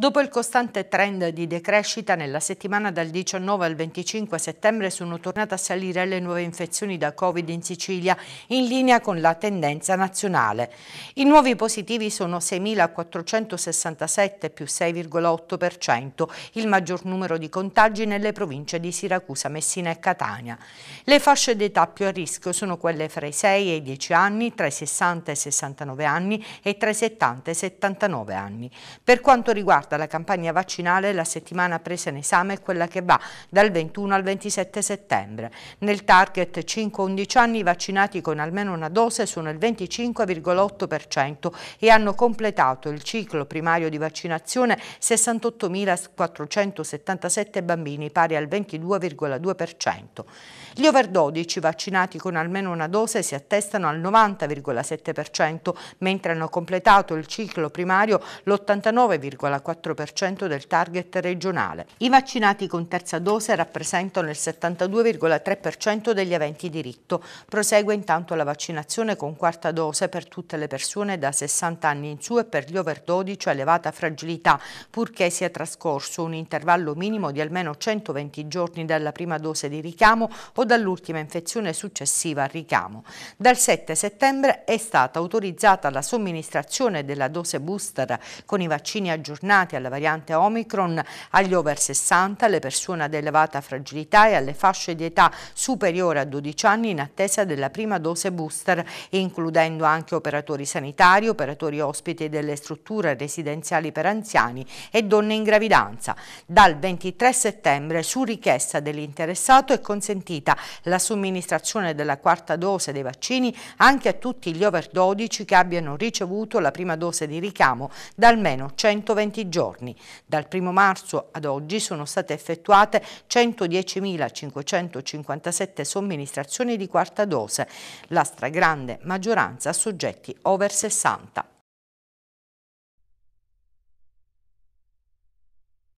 Dopo il costante trend di decrescita, nella settimana dal 19 al 25 settembre sono tornate a salire le nuove infezioni da Covid in Sicilia, in linea con la tendenza nazionale. I nuovi positivi sono 6.467 più 6,8%, il maggior numero di contagi nelle province di Siracusa, Messina e Catania. Le fasce d'età più a rischio sono quelle fra i 6 e i 10 anni, tra i 60 e i 69 anni e tra i 70 e i 79 anni. Per quanto riguarda riguarda la campagna vaccinale, la settimana presa in esame è quella che va dal 21 al 27 settembre. Nel target 5-11 anni i vaccinati con almeno una dose sono il 25,8% e hanno completato il ciclo primario di vaccinazione 68.477 bambini, pari al 22,2%. Gli over 12 vaccinati con almeno una dose si attestano al 90,7%, mentre hanno completato il ciclo primario l'89,4% 44,4% del target regionale. I vaccinati con terza dose rappresentano il 72,3% degli aventi diritto. Prosegue intanto la vaccinazione con quarta dose per tutte le persone da 60 anni in su e per gli over 12 a elevata fragilità, purché sia trascorso un intervallo minimo di almeno 120 giorni dalla prima dose di richiamo o dall'ultima infezione successiva al richiamo. Dal 7 settembre è stata autorizzata la somministrazione della dose booster con i vaccini aggiornati affezionati alla variante Omicron, agli over 60, alle persone ad elevata fragilità e alle fasce di età superiore a 12 anni in attesa della prima dose booster, includendo anche operatori sanitari, operatori ospiti delle strutture residenziali per anziani e donne in gravidanza. Dal 23 settembre, su richiesta dell'interessato, è consentita la somministrazione della quarta dose dei vaccini anche a tutti gli over 12 che abbiano ricevuto la prima dose di richiamo da almeno 120 giorni giorni. Dal 1 marzo ad oggi sono state effettuate 110.557 somministrazioni di quarta dose, la stragrande maggioranza a soggetti over 60.